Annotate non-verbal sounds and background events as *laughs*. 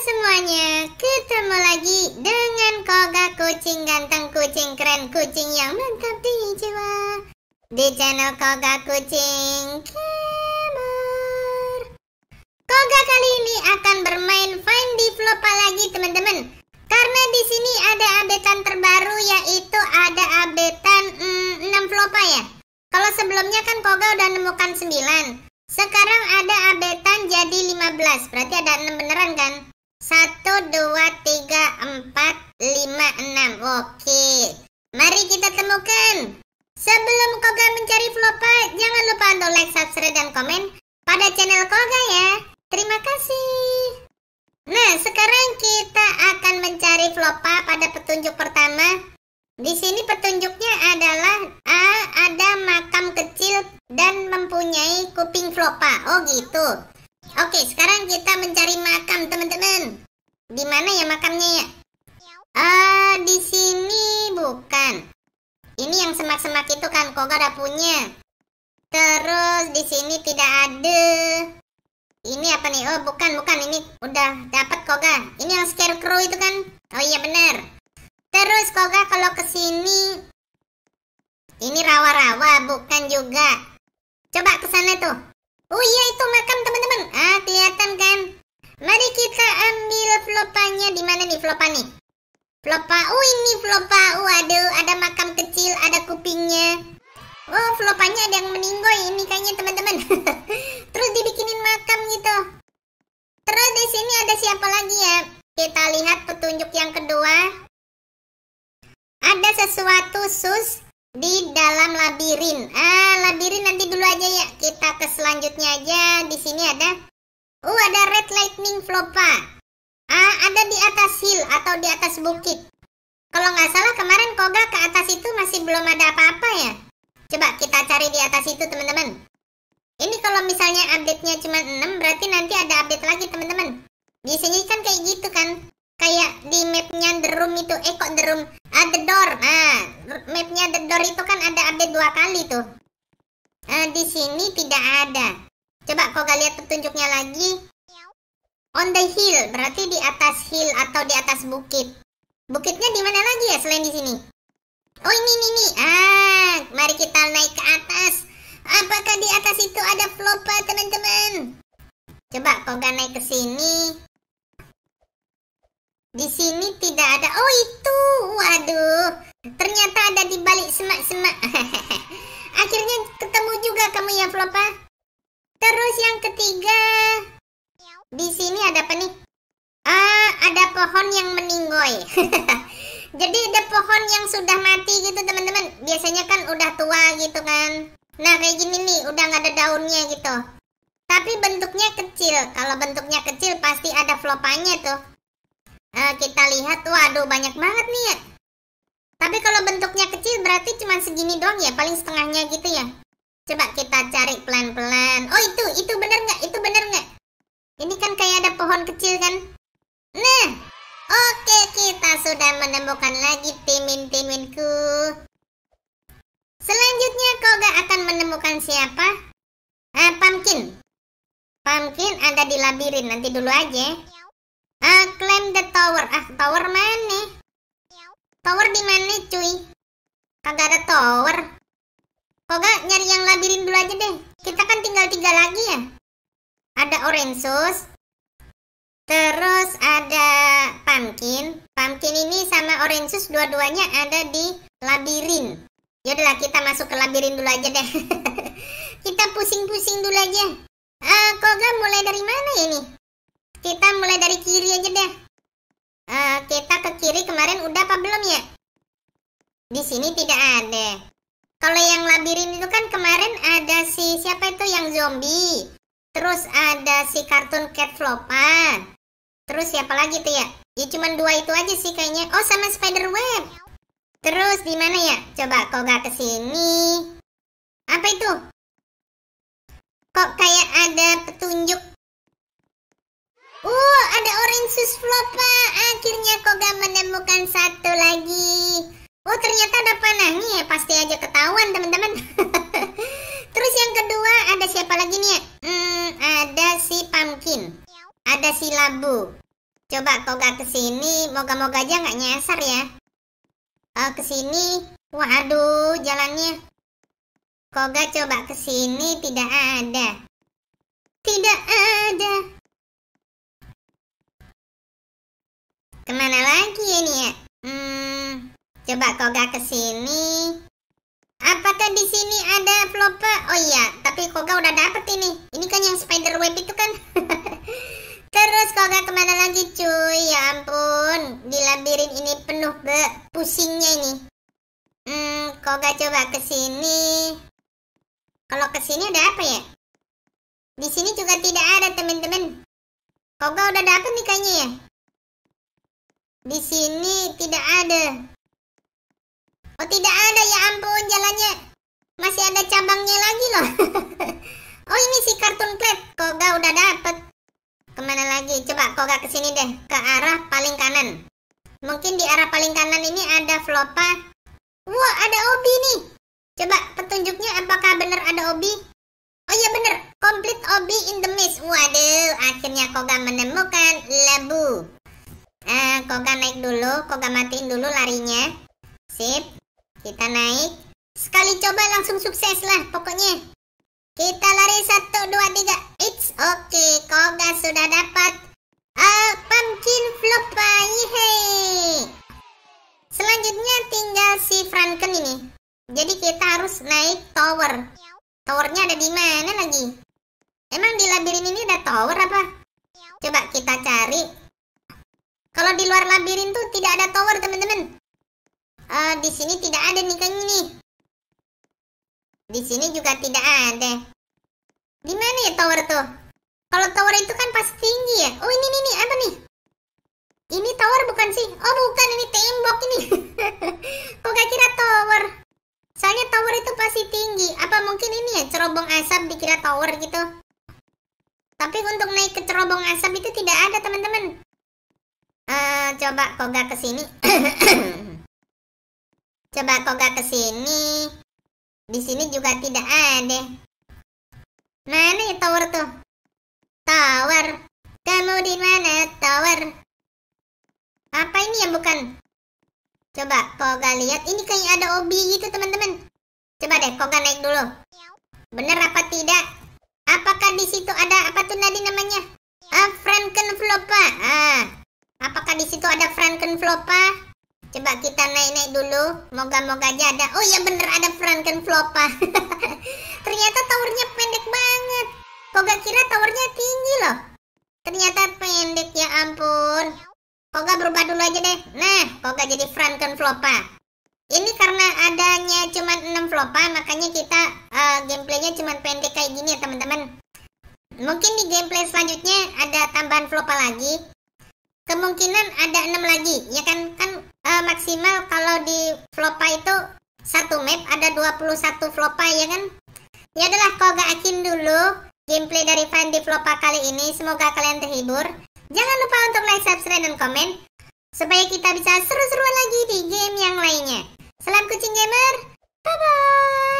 semuanya, ketemu lagi dengan Koga Kucing Ganteng Kucing Keren Kucing yang mantap di jiwa Di channel Koga Kucing Kemar Koga kali ini akan bermain Find Eropa pada petunjuk pertama. Di sini petunjuknya adalah A ada makam kecil dan mempunyai kuping flopa. Oh gitu. Oke, sekarang kita mencari makam teman-teman. Di mana ya makamnya ya? Uh, di sini bukan. Ini yang semak-semak itu kan Koga ada punya. Terus di sini tidak ada. Ini apa nih? Oh, bukan, bukan. Ini udah dapat Koga. Ini yang scarecrow itu kan? Oh iya bener. Terus Koga kalau kesini, ini rawa-rawa bukan juga. Coba kesana tuh. Oh iya itu makam teman-teman. Ah kelihatan kan? Mari kita ambil flopanya di mana nih flopa nih? Flopa, oh ini flopa, oh aduh ada makam kecil, ada kupingnya. Oh flopanya ada yang meninggoy ini kayaknya teman-teman. *laughs* Terus dibikinin makam gitu. Terus di sini ada siapa lagi ya? Kita lihat petunjuk yang kedua. Ada sesuatu sus di dalam labirin. Ah, labirin nanti dulu aja ya. Kita ke selanjutnya aja. Di sini ada Oh, uh, ada red lightning flopa. Ah, ada di atas hill atau di atas bukit. Kalau nggak salah kemarin Koga ke atas itu masih belum ada apa-apa ya. Coba kita cari di atas itu teman-teman. Ini kalau misalnya update-nya cuma 6 berarti nanti ada update lagi teman-teman biasanya kan kayak gitu kan kayak di mapnya the room itu eh kok the room ah the door nah mapnya the door itu kan ada update dua kali tuh uh, di sini tidak ada coba kau lihat petunjuknya lagi on the hill berarti di atas hill atau di atas bukit bukitnya di mana lagi ya selain di sini oh ini ini ini ah mari kita naik ke atas apakah di atas itu ada flopa teman-teman coba kau gak naik ke sini di sini tidak ada. Oh itu, waduh. Ternyata ada di balik semak-semak. *laughs* Akhirnya ketemu juga kamu ya Flopa. Ah. Terus yang ketiga, di sini ada apa nih? Ah, ada pohon yang meninggoy. *laughs* Jadi ada pohon yang sudah mati gitu teman-teman. Biasanya kan udah tua gitu kan. Nah kayak gini nih, udah nggak ada daunnya gitu. Tapi bentuknya kecil. Kalau bentuknya kecil pasti ada flopanya tuh uh, kita lihat waduh banyak banget nih ya tapi kalau bentuknya kecil berarti cuma segini doang ya paling setengahnya gitu ya coba kita cari pelan-pelan oh itu itu bener nggak itu bener nggak ini kan kayak ada pohon kecil kan nah oke kita sudah menemukan lagi timin-timinku selanjutnya kau gak akan menemukan siapa ah pumpkin pumpkin ada di labirin nanti dulu aja Uh, eh, claim the tower. Ah, tower mana? Tower di mana, cuy? Kagak ada tower. Kok gak nyari yang labirin dulu aja deh. Kita kan tinggal tiga lagi ya. Ada orange sauce. Terus ada pumpkin. Pumpkin ini sama orange sauce dua-duanya ada di labirin. Yaudahlah kita masuk ke labirin dulu aja deh. *laughs* kita pusing-pusing dulu aja. Uh, eh, Koga mulai dari mana ini? Kita mulai dari kiri aja deh. Uh, kita ke kiri kemarin udah apa belum ya? Di sini tidak ada. Kalau yang labirin itu kan kemarin ada si siapa itu yang zombie. Terus ada si kartun cat flopan. Terus siapa lagi tuh ya? Ya cuma dua itu aja sih kayaknya. Oh sama spider web. Terus di mana ya? Coba kok gak kesini. Apa itu? Kok kayak ada petunjuk Uh, ada orange sus flopa. Akhirnya Koga menemukan satu lagi. Oh, ternyata ada panahnya, ya. Pasti aja ketahuan, teman-teman. *laughs* Terus yang kedua ada siapa lagi nih ya? Hmm, ada si pumpkin. Ada si labu. Coba Koga ke sini, moga-moga aja nggak nyasar ya. Oh, ke Waduh, jalannya. Koga coba ke sini tidak ada. Tidak ada. Kemana lagi ya ini ya? Hmm, coba kau gak kesini. Apakah di sini ada flopper? Oh iya, tapi Koga udah dapet ini. Ini kan yang spider web itu kan. *laughs* Terus Koga kemana lagi cuy? Ya ampun, di labirin ini penuh be pusingnya ini. Hmm, Koga coba kesini. Kalau kesini ada apa ya? Di sini juga tidak ada teman-teman. Koga udah dapet nih kayaknya ya. Di sini tidak ada. Oh, tidak ada ya ampun jalannya. Masih ada cabangnya lagi loh. *laughs* oh, ini si kartun klep. Koga udah dapet. Kemana lagi? Coba Koga ke sini deh, ke arah paling kanan. Mungkin di arah paling kanan ini ada Flopa. Wah, ada Obi nih. Coba petunjuknya apakah benar ada Obi? Oh iya bener complete Obi in the mist. Waduh, akhirnya Koga menemukan labu. Nah, eh, Koga naik dulu, Koga matiin dulu larinya. Sip, kita naik. Sekali coba langsung sukses lah pokoknya. Kita lari satu dua tiga. It's okay, Koga sudah dapat Kalau di luar labirin tuh tidak ada tower, teman-teman. Uh, di sini tidak ada nih kayaknya nih. Di sini juga tidak ada. Di mana ya tower tuh? Kalau tower itu kan pasti tinggi ya. Oh, ini nih, nih apa nih? Ini tower bukan sih? Oh, bukan ini tembok ini. *laughs* Kok gak kira tower? Soalnya tower itu pasti tinggi. Apa mungkin ini ya cerobong asap dikira tower gitu? Tapi untuk naik ke cerobong asap itu tidak ada, teman-teman. Eh, coba koga gak kesini *coughs* coba koga gak kesini Di sini juga tidak ada. Mana ya tower tuh? Tower. Kamu di mana tower? Apa ini ya bukan? Coba gak lihat. Ini kayak ada obi gitu teman-teman. Coba deh gak naik dulu. Bener apa tidak? Apakah di situ ada apa tuh tadi namanya? Ah, Frankenfloopa. Ah, Apakah di situ ada Frankenflopa? Coba kita naik-naik dulu. Moga-moga aja ada. Oh iya bener ada Frankenflopa. *laughs* Ternyata towernya pendek banget. Kok gak kira towernya tinggi loh. Ternyata pendek ya ampun. Kok gak berubah dulu aja deh. Nah, kok gak jadi Frankenflopa. Ini karena adanya cuma 6 flopa, makanya kita uh, gameplaynya cuma pendek kayak gini ya teman-teman. Mungkin di gameplay selanjutnya ada tambahan flopa lagi kemungkinan ada enam lagi ya kan kan uh, maksimal kalau di flopa itu satu map ada 21 flopa ya kan ya adalah kau gak akin dulu gameplay dari di Flopa kali ini semoga kalian terhibur jangan lupa untuk like subscribe dan komen supaya kita bisa seru-seruan lagi di game yang lainnya salam kucing gamer bye bye